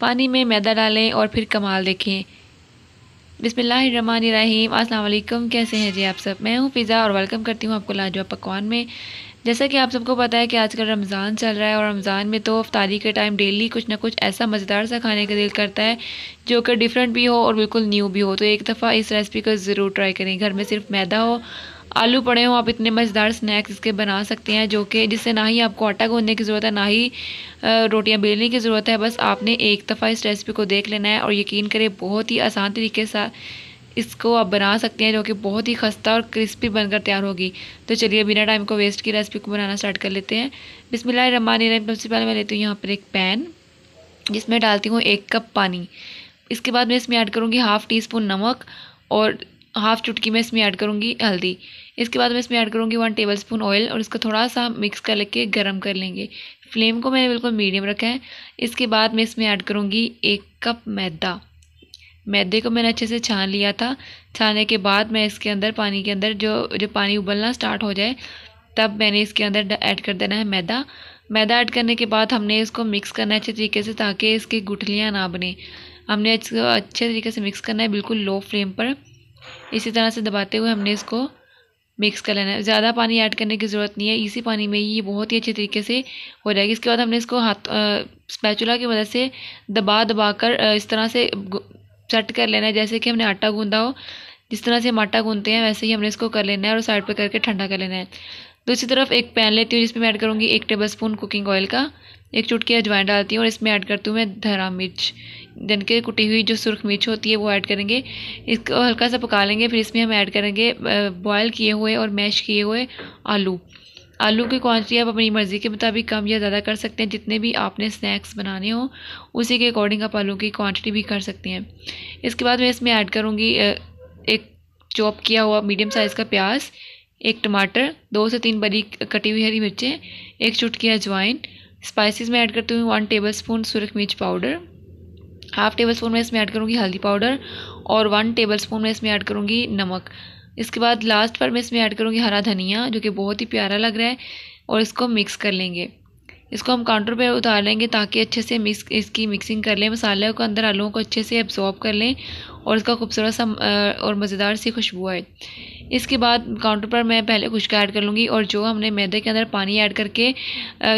पानी में मैदा डालें और फिर कमाल देखें बिसमीम अस्सलाम कैसे हैं जी आप सब मैं हूँ फ़िज़ा और वेलकम करती हूँ आपको लाजवाब पकवान में जैसा कि आप सबको पता है कि आजकल रमज़ान चल रहा है और रमज़ान में तो अफ्तारी के टाइम डेली कुछ ना कुछ ऐसा मज़ेदार सा खाने का दिल करता है जो कि डिफरेंट भी हो और बिल्कुल न्यू भी हो तो एक दफ़ा इस रेसिपी को ज़रूर ट्राई करें घर में सिर्फ मैदा हो आलू पड़े हों आप इतने मज़ेदार स्नैक्स इसके बना सकते हैं जो कि जिससे ना ही आपको आटा गूंदने की ज़रूरत है ना ही रोटियां बेलने की ज़रूरत है बस आपने एक दफ़ा इस रेसिपी को देख लेना है और यकीन करें बहुत ही आसान तरीके से इसको आप बना सकते हैं जो कि बहुत ही खस्ता और क्रिस्पी बनकर तैयार होगी तो चलिए बिना टाइम को वेस्ट की रेसिपी को बनाना स्टार्ट कर लेते हैं बिसमिल्ल रमान तो सबसे पहले मैं लेती हूँ यहाँ पर एक पैन जिसमें डालती हूँ एक कप पानी इसके बाद मैं इसमें ऐड करूँगी हाफ़ टी स्पून नमक और हाफ चुटकी मैं इसमें ऐड करूँगी हल्दी इसके बाद मैं इसमें ऐड करूँगी वन टेबल स्पून ऑयल और इसको थोड़ा सा मिक्स कर लेके गर्म कर लेंगे फ्लेम को मैंने बिल्कुल मीडियम रखा है इसके बाद मैं इसमें ऐड करूँगी एक कप मैदा मैदे को मैंने अच्छे से छान लिया था छानने के बाद मैं इसके अंदर पानी के अंदर जो जो पानी उबलना स्टार्ट हो जाए तब मैंने इसके अंदर ऐड कर देना है मैदा मैदा ऐड करने के बाद हमने इसको मिक्स करना है अच्छे तरीके से ताकि इसकी गुठलियाँ ना बने हमने इसको अच्छे तरीके से मिक्स करना है बिल्कुल लो फ्लेम पर इसी तरह से दबाते हुए हमने इसको मिक्स कर लेना है ज़्यादा पानी ऐड करने की ज़रूरत नहीं है इसी पानी में ये बहुत ही अच्छे तरीके से हो जाएगी इसके बाद हमने इसको हाथ स्पैचुला की मदद से दबा दबा कर इस तरह से सेट कर लेना है जैसे कि हमने आटा गूंदा हो जिस तरह से हम आटा गूंदते हैं वैसे ही हमने इसको कर लेना है और साइड पर करके ठंडा कर लेना है दूसरी तरफ एक पैन लेती हूँ जिसमें मैं ऐड करूँगी एक टेबल स्पून कुकिंग ऑयल का एक चुटकी अजवाइन डालती हूँ और इसमें ऐड करती हूँ मैं धरा मिर्च दिन के कुटी हुई जो सुर्ख मिर्च होती है वो ऐड करेंगे इसको हल्का सा पका लेंगे फिर इसमें हम ऐड करेंगे बॉयल किए हुए और मैश किए हुए आलू आलू की क्वांटिटी आप अपनी मर्ज़ी के मुताबिक कम या ज़्यादा कर सकते हैं जितने भी आपने स्नैक्स बनाने हों उसी के अकॉर्डिंग आप आलू की क्वांटिटी भी कर सकते हैं इसके बाद मैं इसमें ऐड करूँगी एक चॉप किया हुआ मीडियम साइज़ का प्याज एक टमाटर दो से तीन बरी कटी हुई हरी मिर्चें एक चुटकी अजवाइन स्पाइसेस में ऐड करती हूँ वन टेबल स्पून सुरख मिर्च पाउडर हाफ टेबल स्पून में इसमें ऐड करूँगी हल्दी पाउडर और वन टेबल स्पून में इसमें ऐड करूँगी नमक इसके बाद लास्ट पर मैं इसमें ऐड करूँगी हरा धनिया जो कि बहुत ही प्यारा लग रहा है और इसको मिक्स कर लेंगे इसको हम काउंटर पर उतार लेंगे ताकि अच्छे से मिक्स इसकी मिक्सिंग कर लें मसाले को अंदर आलुओं को अच्छे से एब्जॉर्ब कर लें और इसका खूबसूरत सा और मज़ेदार सी खुशबू आए इसके बाद काउंटर पर मैं पहले खुश्क ऐड कर लूँगी और जो हमने मैदे के अंदर पानी ऐड करके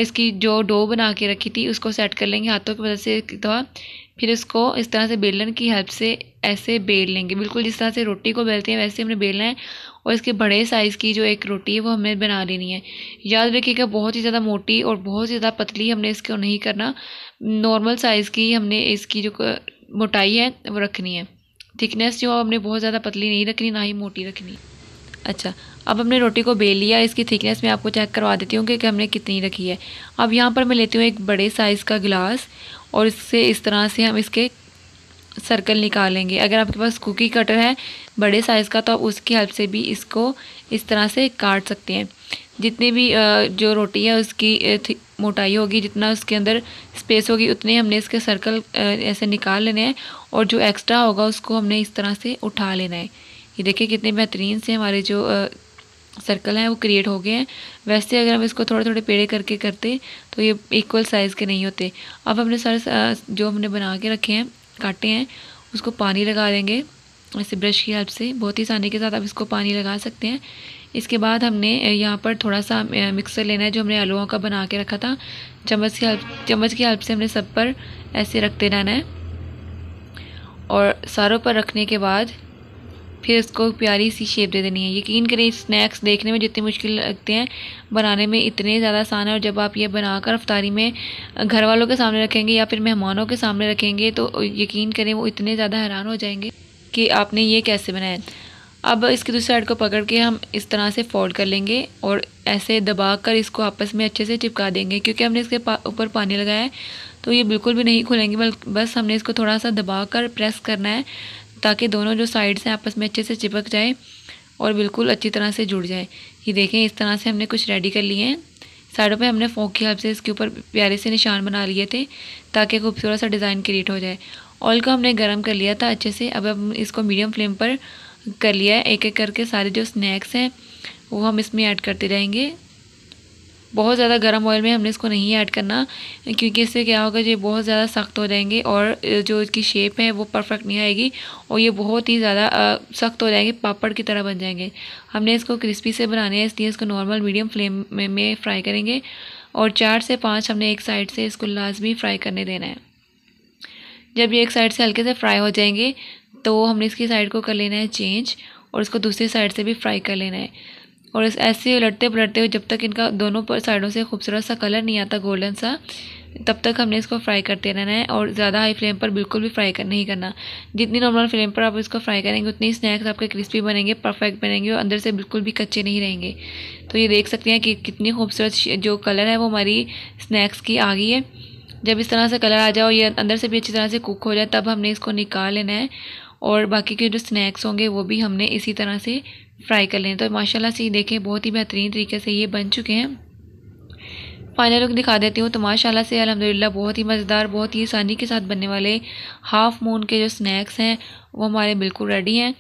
इसकी जो डो बना के रखी थी उसको सेट कर लेंगे हाथों की मदद से फिर इसको इस तरह से बेलन की हेल्प से ऐसे बेल लेंगे बिल्कुल जिस तरह से रोटी को बेलते हैं वैसे हमने बेलना है और इसके बड़े साइज़ की जो एक रोटी है वो हमें बना लेनी है याद रखिएगा बहुत ही ज़्यादा मोटी और बहुत ही ज़्यादा पतली हमने इसको नहीं करना नॉर्मल साइज़ की हमने इसकी जो मोटाई है वो रखनी है थिकनेस जो हमने बहुत ज़्यादा पतली नहीं रखनी ना ही मोटी रखनी अच्छा अब हमने रोटी को बेल लिया इसकी थिकनेस मैं आपको चेक करवा देती हूँ कि, हमने कितनी रखी है अब यहाँ पर मैं लेती हूँ एक बड़े साइज़ का गिलास और इससे इस तरह से हम इसके सर्कल निकालेंगे अगर आपके पास कुकी कटर है बड़े साइज़ का तो आप उसकी हेल्प से भी इसको इस तरह से काट सकते हैं जितनी भी जो रोटी है उसकी मोटाई होगी जितना उसके अंदर स्पेस होगी उतने हमने इसके सर्कल ऐसे निकाल लेने हैं और जो एक्स्ट्रा होगा उसको हमने इस तरह से उठा लेना है ये देखिए कितने बेहतरीन से हमारे जो आ, सर्कल हैं वो क्रिएट हो गए हैं वैसे अगर हम इसको थोड़े थोड़े पेड़े करके करते तो ये इक्वल साइज़ के नहीं होते अब हमने सारे जो हमने बना के रखे हैं काटे हैं उसको पानी लगा देंगे ऐसे ब्रश की हेल्प से बहुत ही आसानी के साथ आप इसको पानी लगा सकते हैं इसके बाद हमने यहाँ पर थोड़ा सा मिक्सर लेना है जो हमने आलूओं का बना के रखा था चम्मच की हेल्प चम्मच की हेल्प से हमने सब पर ऐसे रखते रहना है और सारों पर रखने के बाद फिर इसको प्यारी सी शेप दे देनी है यकीन करें स्नैक्स देखने में जितने मुश्किल लगते हैं बनाने में इतने ज़्यादा आसान है और जब आप ये बनाकर अफ्तारी में घर वालों के सामने रखेंगे या फिर मेहमानों के सामने रखेंगे तो यकीन करें वो इतने ज़्यादा हैरान हो जाएंगे कि आपने ये कैसे बनाया अब इसकी दूसरी साइड को पकड़ के हम इस तरह से फोल्ड कर लेंगे और ऐसे दबा कर इसको आपस में अच्छे से चिपका देंगे क्योंकि हमने इसके ऊपर पा, पानी लगाया है तो ये बिल्कुल भी नहीं खुलेंगे बस हमने इसको थोड़ा सा दबा कर प्रेस करना है ताकि दोनों जो साइड्स हैं आपस में अच्छे से चिपक जाए और बिल्कुल अच्छी तरह से जुड़ जाए ये देखें इस तरह से हमने कुछ रेडी कर लिए हैं साइडों पे हमने फोक की हेल्प से इसके ऊपर प्यारे से निशान बना लिए थे ताकि खूबसूरत सा डिज़ाइन क्रिएट हो जाए ऑयल को हमने गर्म कर लिया था अच्छे से अब हम इसको मीडियम फ्लेम पर कर लिया है एक एक करके सारे जो स्नैक्स हैं वो हम इसमें ऐड करते रहेंगे बहुत ज़्यादा गर्म ऑयल में हमने इसको नहीं ऐड करना क्योंकि इससे क्या होगा ये बहुत ज़्यादा सख्त हो जाएंगे और जो इसकी शेप है वो परफेक्ट नहीं आएगी और ये बहुत ही ज़्यादा सख्त हो जाएंगे पापड़ की तरह बन जाएंगे हमने इसको क्रिस्पी से बनाने हैं इसलिए इसको नॉर्मल मीडियम फ्लेम में, में फ्राई करेंगे और चार से पाँच हमने एक साइड से इसको लाजमी फ्राई करने देना है जब ये एक साइड से हल्के से फ्राई हो जाएंगे तो हमने इसकी साइड को कर लेना है चेंज और इसको दूसरी साइड से भी फ्राई कर लेना है और इस ऐसे उलटते पलटते हुए जब तक इनका दोनों पर साइडों से खूबसूरत सा कलर नहीं आता गोल्डन सा तब तक हमने इसको फ्राई करते रहना है और ज़्यादा हाई फ्लेम पर बिल्कुल भी फ्राई कर नहीं करना जितनी नॉर्मल फ्लेम पर आप इसको फ्राई करेंगे उतनी स्नैक्स आपके क्रिस्पी बनेंगे परफेक्ट बनेंगे और अंदर से बिल्कुल भी कच्चे नहीं रहेंगे तो ये देख सकते हैं कि कितनी खूबसूरत जो कलर है वो हमारी स्नैक्स की आ गई है जब इस तरह से कलर आ जाओ ये अंदर से भी अच्छी तरह से कुक हो जाए तब हमने इसको निकाल लेना है और बाकी के जो स्नैक्स होंगे वो भी हमने इसी तरह से फ्राई कर लें तो माशाल्लाह से ये देखें बहुत ही बेहतरीन तरीके से ये बन चुके हैं फाइनल लुक दिखा देती हूँ तो माशाल्लाह से अलहमदिल्ला बहुत ही मज़ेदार बहुत ही आसानी के साथ बनने वाले हाफ़ मून के जो स्नैक्स हैं वो हमारे बिल्कुल रेडी हैं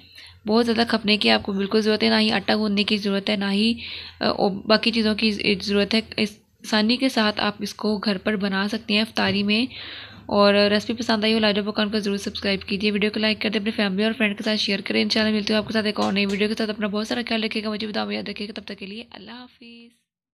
बहुत ज़्यादा खपने की आपको बिल्कुल ज़रूरत है ना ही आटा गूंदने की ज़रूरत है ना ही बाकी चीज़ों की ज़रूरत है इस आसानी के साथ आप इसको घर पर बना सकते हैं अफ्तारी में और रेसिपी पसंद आई हो लाइडो पकान को जरूर सब्सक्राइब कीजिए वीडियो को लाइक कर दे अपनी फैमिली और फ्रेंड के साथ शेयर करें इंशाल्लाह मिलती हूँ आपके साथ एक और नई वीडियो के साथ अपना बहुत सारा ख्याल रखिएगा मुझे बताओ याद रखिएगा तब तक के लिए अल्लाह हाफिज़